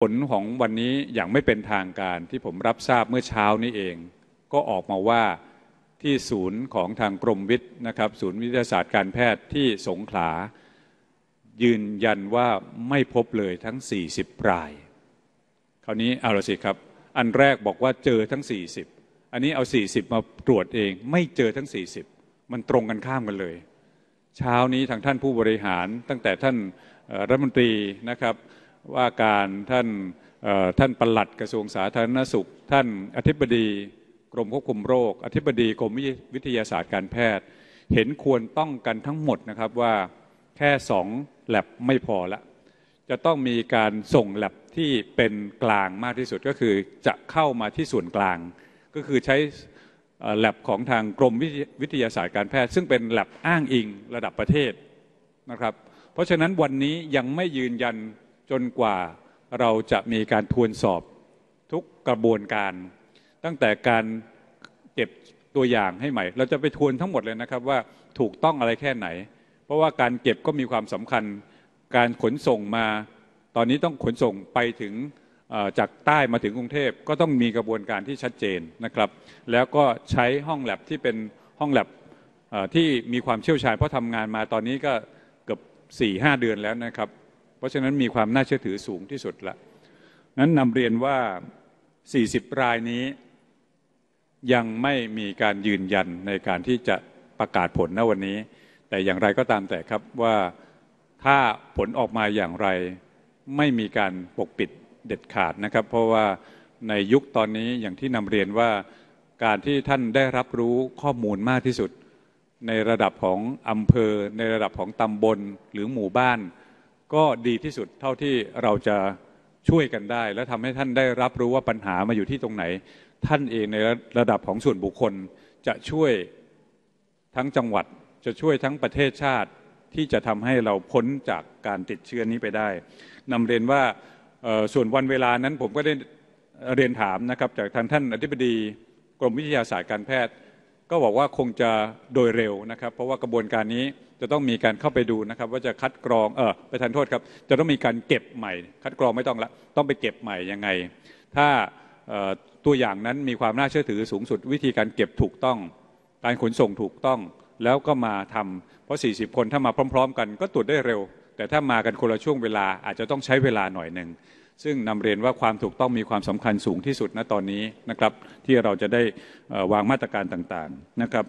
ผลของวันนี้อย่างไม่เป็นทางการที่ผมรับทราบเมื่อเช้านี้เอง ก็ออกมาว่าที่ศูนย์ของทางกรมวิทย์นะครับ ศูนย์วิทยาศาสตร์การแพทย์ที่สงขลายืนยันว่าไม่พบเลยทั้ง 40รายคราวนี้เอาละสิครับ อันแรกบอกว่าเจอทั้ง 40 อันนี้เอา 40มาตรวจเอง ไม่เจอทั้ง 40มันตรงกันข้ามกันเลย เช้านี้ทางท่านผู้บริหารตั้งแต่ท่านรัฐมนตรีนะครับว่าการท่านท่านปลัดกระทรวงสาธารณสุข ท่านอธิบดี กรมควบคุมโรค อธิบดีกรมวิทยาศาสตร์การแพทย์ เห็นควรต้องกันทั้งหมดนะครับว่าแค่สองแลบไม่พอละจะต้องมีการส่งแลบที่เป็นกลางมากที่สุดก็คือจะเข้ามาที่ส่วนกลาง ก็คือใช้แลบของทางกรมวิทยาศาสตร์การแพทย์ ซึ่งเป็นแลบอ้างอิงระดับประเทศนะครับเพราะฉะนั้นวันนี้ยังไม่ยืนยันจนกว่าเราจะมีการทวนสอบทุกกระบวนการ ตั้งแต่การเก็บตัวอย่างให้ใหม่เราจะไปทวนทั้งหมดเลยนะครับ ว่าถูกต้องอะไรแค่ไหน เพราะว่าการเก็บก็มีความสำคัญการขนส่งมา ตอนนี้ต้องขนส่งไปถึงจากใต้มาถึงกรุงเทพก็ต้องมีกระบวนการที่ชัดเจนนะครับ แล้วก็ใช้ห้องแลบที่เป็นห้องแลบที่มีความเชี่ยวชาญเพราะทำงานมาตอนนี้ก็เกือบ4-5เดือนแล้วนะครับเพราะฉะนั้นมีความน่าเชื่อถือสูงที่สุดละนั้นนำเรียนว่า 40 รายนี้ ยังไม่มีการยืนยันในการที่จะประกาศผลณวันนี้ แต่อย่างไรก็ตามแต่ครับว่าถ้าผลออกมาอย่างไร ไม่มีการปกปิดเด็ดขาดนะครับ เพราะว่าในยุคตอนนี้อย่างที่นำเรียนว่าการที่ท่านได้รับรู้ข้อมูลมากที่สุด ในระดับของอำเภอ ในระดับของตำบลหรือหมู่บ้านก็ดีที่สุดเท่าที่เราจะช่วยกันได้ และทำให้ท่านได้รับรู้ว่าปัญหามาอยู่ที่ตรงไหน ท่านเองในระดับของส่วนบุคคลจะช่วยทั้งจังหวัด จะช่วยทั้งประเทศชาติ ที่จะทำให้เราพ้นจากการติดเชื้อนี้ไปได้ นำเรียนว่าส่วนวันเวลานั้นผมก็ได้ เรียนถามนะครับจากทางท่านอธิบดีกรมวิทยาศาสตร์การแพทย์ก็บอกว่าคงจะโดยเร็วนะครับ เพราะว่ากระบวนการนี้จะต้องมีการเข้าไปดูนะครับว่าจะคัดกรองเออไปทันโทษครับจะต้องมีการเก็บใหม่คัดกรองไม่ต้องละต้องไปเก็บใหม่ยังไง ถ้าตัวอย่างนั้นมีความน่าเชื่อถือสูงสุดวิธีการเก็บถูกต้องการขนส่งถูกต้องแล้วก็มาทำเพราะ 40 คนถ้ามาพร้อมๆกันก็ตรวจได้เร็ว แต่ถ้ามากันคนละช่วงเวลาอาจจะต้องใช้เวลาหน่อยหนึ่งซึ่งนำเรียนว่าความถูกต้องมีความสำคัญสูงที่สุดณตอนนี้นะครับที่เราจะได้วางมาตรการต่างๆนะครับ